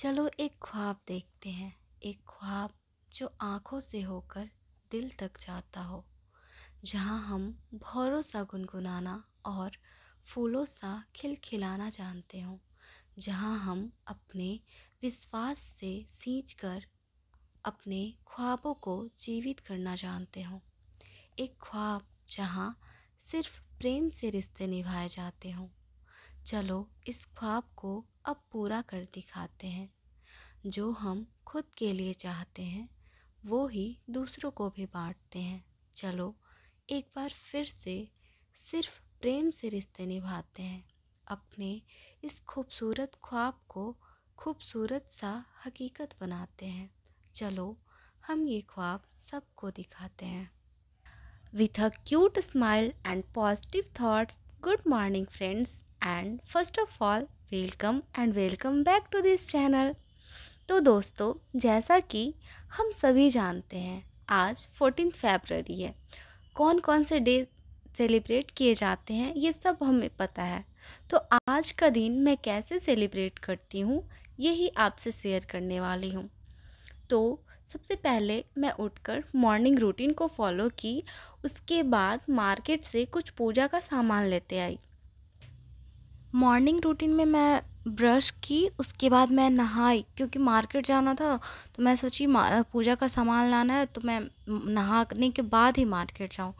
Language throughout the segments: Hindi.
चलो एक ख्वाब देखते हैं एक ख्वाब जो आँखों से होकर दिल तक जाता हो जहाँ हम भौरों सा गुनगुनाना और फूलों सा खिलखिलाना जानते हों जहाँ हम अपने विश्वास से सींच कर अपने ख्वाबों को जीवित करना जानते हों एक ख्वाब जहाँ सिर्फ प्रेम से रिश्ते निभाए जाते हों चलो इस ख्वाब को अब पूरा कर दिखाते हैं जो हम खुद के लिए चाहते हैं वो ही दूसरों को भी बांटते हैं चलो एक बार फिर से सिर्फ प्रेम से रिश्ते निभाते हैं अपने इस खूबसूरत ख्वाब को खूबसूरत सा हकीकत बनाते हैं चलो हम ये ख्वाब सबको दिखाते हैं with a cute smile and positive thoughts good morning friends and first of all welcome and welcome back to this channel तो दोस्तों जैसा कि हम सभी जानते हैं आज फोर्टीन फेबररी है कौन कौन से डे सेलिब्रेट किए जाते हैं ये सब हमें पता है तो आज का दिन मैं कैसे सेलिब्रेट करती हूँ यही आपसे शेयर करने वाली हूँ तो सबसे पहले मैं उठकर मॉर्निंग रूटीन को फॉलो की उसके बाद मार्केट से कुछ पूजा का सामान लेते आई मॉर्निंग रूटीन में मैं ब्रश की उसके बाद मैं नहाई क्योंकि मार्केट जाना था तो मैं सोची पूजा का सामान लाना है तो मैं नहाने के बाद ही मार्केट जाऊँ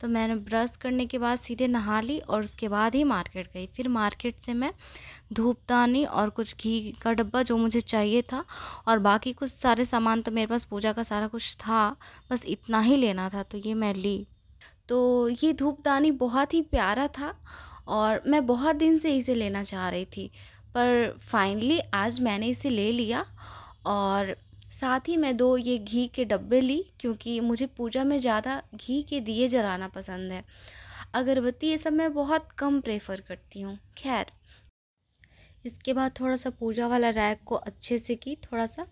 तो मैंने ब्रश करने के बाद सीधे नहा ली और उसके बाद ही मार्केट गई फिर मार्केट से मैं धूपदानी और कुछ घी का डब्बा जो मुझे चाहिए था और बाकी कुछ सारे सामान तो मेरे पास पूजा का सारा कुछ था बस इतना ही लेना था तो ये मैं ली तो ये धूपदानी बहुत ही प्यारा था और मैं बहुत दिन से इसे लेना चाह रही थी पर फाइनली आज मैंने इसे ले लिया और साथ ही मैं दो ये घी के डब्बे ली क्योंकि मुझे पूजा में ज़्यादा घी के दिए जलाना पसंद है अगरबत्ती ये सब मैं बहुत कम प्रेफर करती हूँ खैर इसके बाद थोड़ा सा पूजा वाला रैक को अच्छे से की थोड़ा सा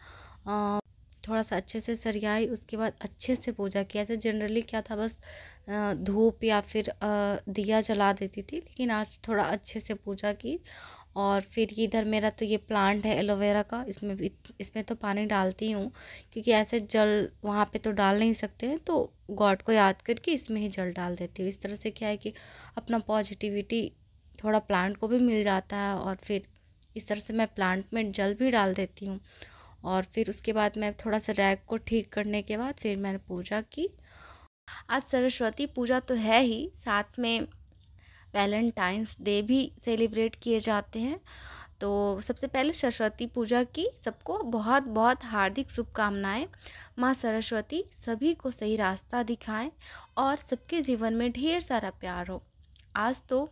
आ, थोड़ा सा अच्छे से सरियाई उसके बाद अच्छे से पूजा किया ऐसे जनरली क्या था बस धूप या फिर दिया जला देती थी लेकिन आज थोड़ा अच्छे से पूजा की और फिर इधर मेरा तो ये प्लांट है एलोवेरा का इसमें भी इसमें तो पानी डालती हूँ क्योंकि ऐसे जल वहाँ पे तो डाल नहीं सकते हैं तो गॉड को याद करके इसमें ही जल डाल देती हूँ इस तरह से क्या है कि अपना पॉजिटिविटी थोड़ा प्लांट को भी मिल जाता है और फिर इस तरह से मैं प्लांट में जल भी डाल देती हूँ और फिर उसके बाद मैं थोड़ा सा रैग को ठीक करने के बाद फिर मैंने पूजा की आज सरस्वती पूजा तो है ही साथ में वैलेंटाइंस डे भी सेलिब्रेट किए जाते हैं तो सबसे पहले सरस्वती पूजा की सबको बहुत बहुत हार्दिक शुभकामनाएं माँ सरस्वती सभी को सही रास्ता दिखाएं और सबके जीवन में ढेर सारा प्यार हो आज तो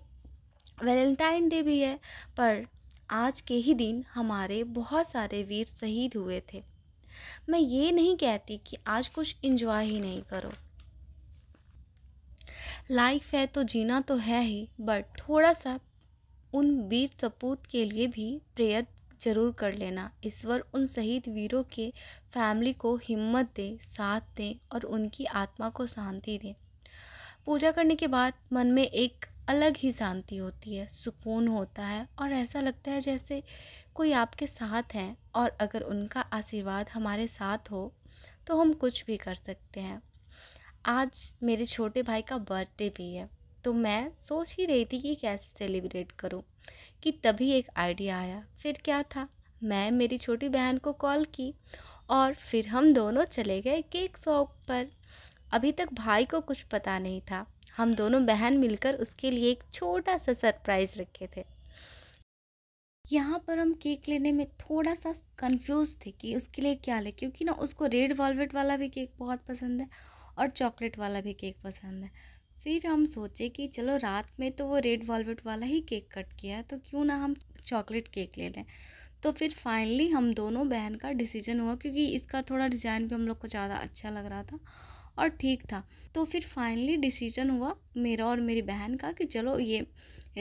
वैलेंटाइन डे भी है पर आज के ही दिन हमारे बहुत सारे वीर शहीद हुए थे मैं ये नहीं कहती कि आज कुछ इन्जॉय ही नहीं करो लाइफ है तो जीना तो है ही बट थोड़ा सा उन वीर सपूत के लिए भी प्रेयर जरूर कर लेना ईश्वर उन शहीद वीरों के फैमिली को हिम्मत दे साथ दें और उनकी आत्मा को शांति दें पूजा करने के बाद मन में एक अलग ही शांति होती है सुकून होता है और ऐसा लगता है जैसे कोई आपके साथ हैं और अगर उनका आशीर्वाद हमारे साथ हो तो हम कुछ भी कर सकते हैं आज मेरे छोटे भाई का बर्थडे भी है तो मैं सोच ही रही थी कि कैसे सेलिब्रेट करूं कि तभी एक आइडिया आया फिर क्या था मैं मेरी छोटी बहन को कॉल की और फिर हम दोनों चले गए केक शॉप पर अभी तक भाई को कुछ पता नहीं था हम दोनों बहन मिलकर उसके लिए एक छोटा सा सरप्राइज़ रखे थे यहाँ पर हम केक लेने में थोड़ा सा कंफ्यूज थे कि उसके लिए क्या लें क्योंकि ना उसको रेड वॉलवेट वाला भी केक बहुत पसंद है और चॉकलेट वाला भी केक पसंद है फिर हम सोचे कि चलो रात में तो वो रेड वॉलवेट वाला ही केक कट किया है तो क्यों ना हम चॉकलेट केक ले लें तो फिर फाइनली हम दोनों बहन का डिसीजन हुआ क्योंकि इसका थोड़ा डिज़ाइन भी हम लोग को ज़्यादा अच्छा लग रहा था और ठीक था तो फिर फाइनली डिसीजन हुआ मेरा और मेरी बहन का कि चलो ये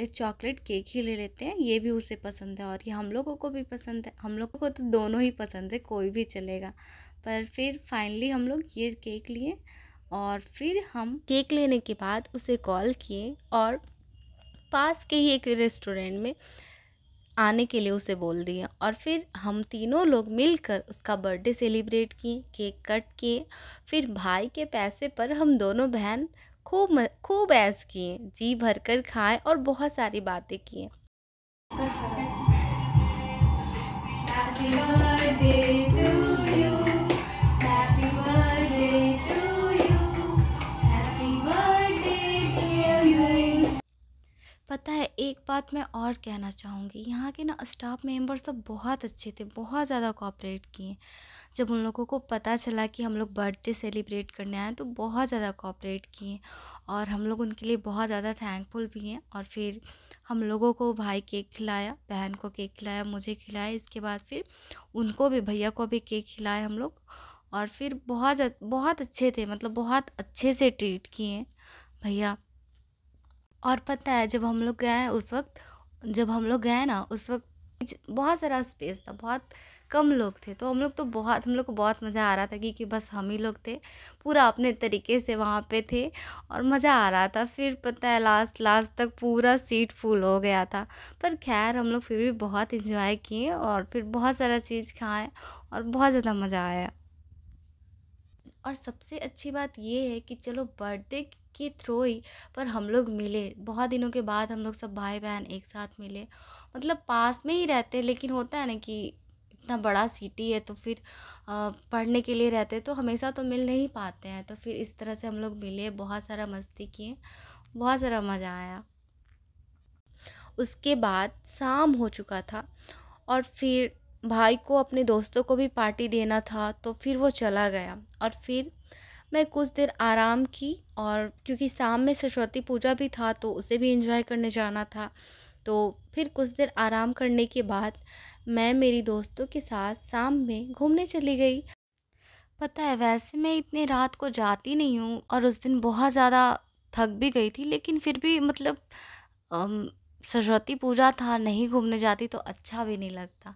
चॉकलेट केक ही ले लेते हैं ये भी उसे पसंद है और ये हम लोगों को भी पसंद है हम लोगों को तो दोनों ही पसंद है कोई भी चलेगा पर फिर फाइनली हम लोग ये केक लिए और फिर हम केक लेने के बाद उसे कॉल किए और पास के ही एक रेस्टोरेंट में आने के लिए उसे बोल दिया और फिर हम तीनों लोग मिलकर उसका बर्थडे सेलिब्रेट किए केक कट किए फिर भाई के पैसे पर हम दोनों बहन खूब खूब ऐस किए जी भर कर खाए और बहुत सारी बातें किए Happy birthday पता है एक बात मैं और कहना चाहूँगी यहाँ के ना स्टाफ मेंबर्स तो बहुत अच्छे थे बहुत ज़्यादा कॉपरेट किए जब उन लोगों को पता चला कि हम लोग बर्थडे सेलिब्रेट करने आए तो बहुत ज़्यादा कॉपरेट किए और हम लोग उनके लिए बहुत ज़्यादा थैंकफुल भी हैं और फिर हम लोगों को भाई केक खिलाया बहन को केक खिलाया मुझे खिलाया इसके बाद फिर उनको भी भैया को भी केक खिलाए हम लोग और फिर बहुत बहुत अच्छे थे मतलब बहुत अच्छे से ट्रीट किए भैया और पता है जब हम लोग गए उस वक्त जब हम लोग गए ना उस वक्त बहुत सारा स्पेस था बहुत कम लोग थे तो हम लोग तो बहुत हम लोग को बहुत मज़ा आ रहा था क्योंकि बस हम ही लोग थे पूरा अपने तरीके से वहाँ पे थे और मज़ा आ रहा था फिर पता है लास्ट लास्ट तक पूरा सीट फुल हो गया था पर खैर हम लोग फिर भी बहुत इन्जॉय किए और फिर बहुत सारा चीज़ खाएँ और बहुत ज़्यादा मज़ा आया और सबसे अच्छी बात ये है कि चलो बर्थडे के थ्रू ही पर हम लोग मिले बहुत दिनों के बाद हम लोग सब भाई बहन एक साथ मिले मतलब पास में ही रहते लेकिन होता है ना कि इतना बड़ा सिटी है तो फिर पढ़ने के लिए रहते तो हमेशा तो मिल नहीं पाते हैं तो फिर इस तरह से हम लोग मिले बहुत सारा मस्ती किए बहुत सारा मज़ा आया उसके बाद शाम हो चुका था और फिर भाई को अपने दोस्तों को भी पार्टी देना था तो फिर वो चला गया और फिर मैं कुछ देर आराम की और क्योंकि शाम में सरस्वती पूजा भी था तो उसे भी इंजॉय करने जाना था तो फिर कुछ देर आराम करने के बाद मैं मेरी दोस्तों के साथ शाम में घूमने चली गई पता है वैसे मैं इतने रात को जाती नहीं हूँ और उस दिन बहुत ज़्यादा थक भी गई थी लेकिन फिर भी मतलब सरस्वती पूजा था नहीं घूमने जाती तो अच्छा भी नहीं लगता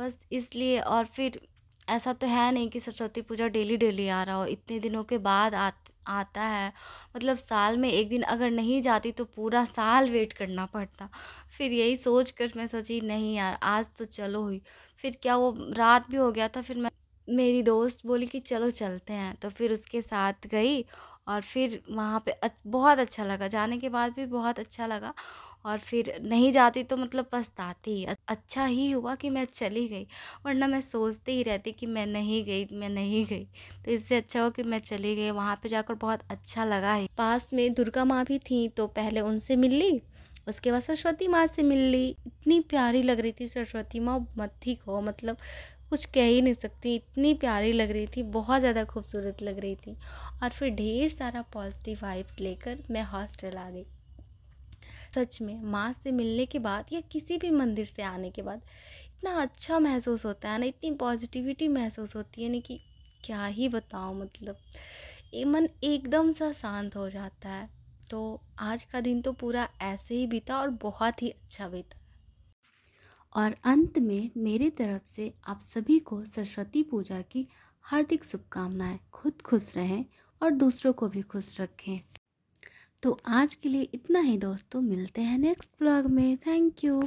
बस इसलिए और फिर ऐसा तो है नहीं कि सरस्वती पूजा डेली डेली आ रहा हो इतने दिनों के बाद आ आता है मतलब साल में एक दिन अगर नहीं जाती तो पूरा साल वेट करना पड़ता फिर यही सोच कर मैं सोची नहीं यार आज तो चलो हुई फिर क्या वो रात भी हो गया था फिर मैं मेरी दोस्त बोली कि चलो चलते हैं तो फिर उसके साथ गई और फिर वहाँ पे बहुत अच्छा लगा जाने के बाद भी बहुत अच्छा लगा और फिर नहीं जाती तो मतलब पछताती ही अच्छा ही हुआ कि मैं चली गई वरना मैं सोचती ही रहती कि मैं नहीं गई मैं नहीं गई तो इससे अच्छा हुआ कि मैं चली गई वहाँ पे जाकर बहुत अच्छा लगा है पास में दुर्गा माँ भी थी तो पहले उनसे मिल ली उसके बाद सरस्वती माँ से मिल ली इतनी प्यारी लग रही थी सरस्वती माँ मत ही खो मतलब कुछ कह ही नहीं सकती इतनी प्यारी लग रही थी बहुत ज़्यादा खूबसूरत लग रही थी और फिर ढेर सारा पॉजिटिव वाइब्स लेकर मैं हॉस्टल आ गई सच में माँ से मिलने के बाद या किसी भी मंदिर से आने के बाद इतना अच्छा महसूस होता है ना इतनी पॉजिटिविटी महसूस होती है ना कि क्या ही बताओ मतलब ये मन एकदम सा शांत हो जाता है तो आज का दिन तो पूरा ऐसे ही बीता और बहुत ही अच्छा बीता और अंत में मेरे तरफ से आप सभी को सरस्वती पूजा की हार्दिक शुभकामनाएं खुद खुश रहें और दूसरों को भी खुश रखें तो आज के लिए इतना ही दोस्तों मिलते हैं नेक्स्ट ब्लॉग में थैंक यू